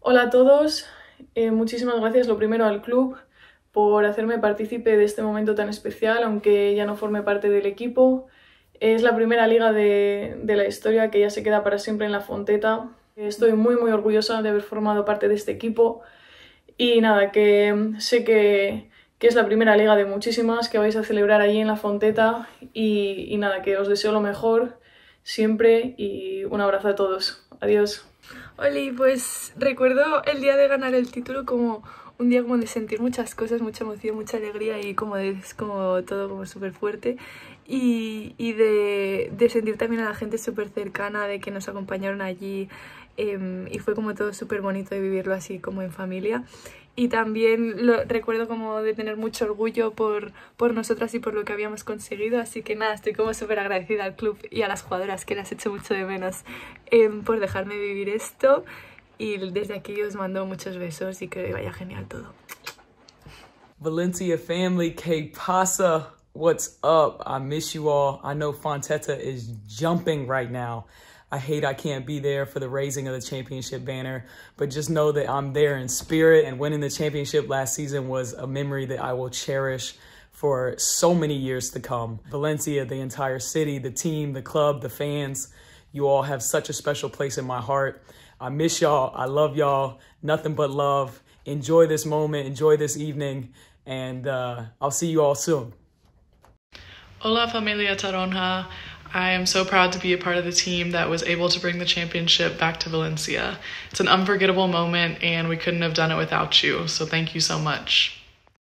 Hola a todos, eh, muchísimas gracias lo primero al club por hacerme partícipe de este momento tan especial, aunque ya no forme parte del equipo. Es la primera liga de, la historia que ya se queda para siempre en la Fonteta. Estoy muy muy orgullosa de haber formado parte de este equipo y nada, que mm, sé que, es la primera liga de muchísimas que vais a celebrar allí en la Fonteta y nada, que os deseo lo mejor siempre y un abrazo a todos. Adiós. Oli, pues recuerdo el día de ganar el título como un día como de sentir muchas cosas, mucha emoción, mucha alegría y como de, es como todo como súper fuerte y, y de, de, sentir también a la gente súper cercana, de que nos acompañaron allí Em, y fue como todo súper bonito de vivirlo así como en familia y también lo, recuerdo como de tener mucho orgullo por, por nosotras y por lo que habíamos conseguido, así que nada, estoy como súper agradecida al club y a las jugadoras que las echo mucho de menos em, por dejarme vivir esto y desde aquí os mando muchos besos y que vaya genial todo. Valencia family, qué pasa? What's up? I miss you all. I know Fonteta is jumping right now. I hate I can't be there for the raising of the championship banner, but just know that I'm there in spirit. And winning the championship last season was a memory that I will cherish for so many years to come. Valencia, the entire city, the team, the club, the fans, you all have such a special place in my heart. I miss y'all. I love y'all. Nothing but love. Enjoy this moment. Enjoy this evening. And uh, I'll see you all soon. Hola, familia Taronja. I am so proud to be a part of the team that was able to bring the championship back to Valencia. It's an unforgettable moment, and we couldn't have done it without you, so thank you so much.